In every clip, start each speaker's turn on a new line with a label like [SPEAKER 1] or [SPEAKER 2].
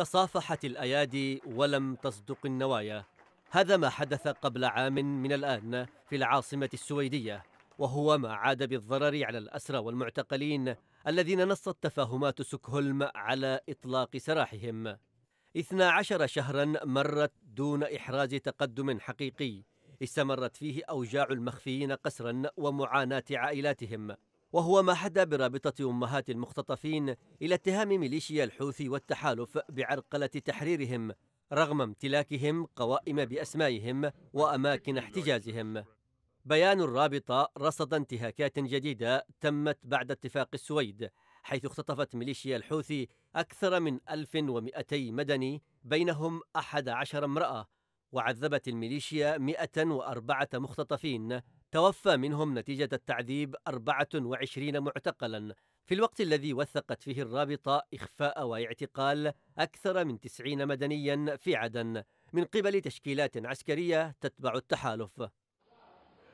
[SPEAKER 1] تصافحت الأيادي ولم تصدق النوايا هذا ما حدث قبل عام من الآن في العاصمة السويدية وهو ما عاد بالضرر على الأسرى والمعتقلين الذين نصت تفاهمات سكهولم على إطلاق سراحهم 12 شهرا مرت دون إحراز تقدم حقيقي استمرت فيه أوجاع المخفيين قسرا ومعاناة عائلاتهم وهو ما حدا برابطة أمهات المختطفين إلى اتهام ميليشيا الحوثي والتحالف بعرقلة تحريرهم رغم امتلاكهم قوائم بأسمائهم وأماكن احتجازهم بيان الرابطة رصد انتهاكات جديدة تمت بعد اتفاق السويد حيث اختطفت ميليشيا الحوثي أكثر من 1200 مدني بينهم 11 امرأة وعذبت الميليشيا 104 مختطفين توفى منهم نتيجة التعذيب 24 معتقلا في الوقت الذي وثقت فيه الرابطة إخفاء واعتقال أكثر من 90 مدنيا في عدن من قبل تشكيلات عسكرية تتبع التحالف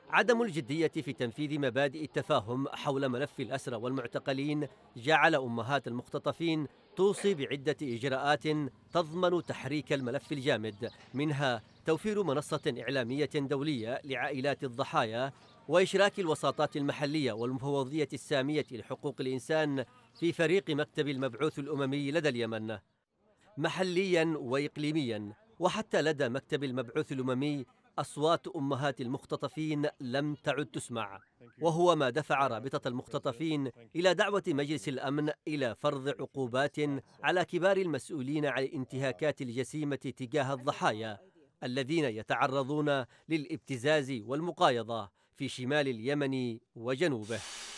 [SPEAKER 1] عدم الجدية في تنفيذ مبادئ التفاهم حول ملف الأسرى والمعتقلين جعل أمهات المختطفين توصي بعدة إجراءات تضمن تحريك الملف الجامد منها توفير منصة إعلامية دولية لعائلات الضحايا وإشراك الوساطات المحلية والمفوضية السامية لحقوق الإنسان في فريق مكتب المبعوث الأممي لدى اليمن محليا وإقليميا وحتى لدى مكتب المبعوث الأممي أصوات أمهات المختطفين لم تعد تسمع وهو ما دفع رابطة المختطفين إلى دعوة مجلس الأمن إلى فرض عقوبات على كبار المسؤولين عن الانتهاكات الجسيمة تجاه الضحايا الذين يتعرضون للابتزاز والمقايضة في شمال اليمن وجنوبه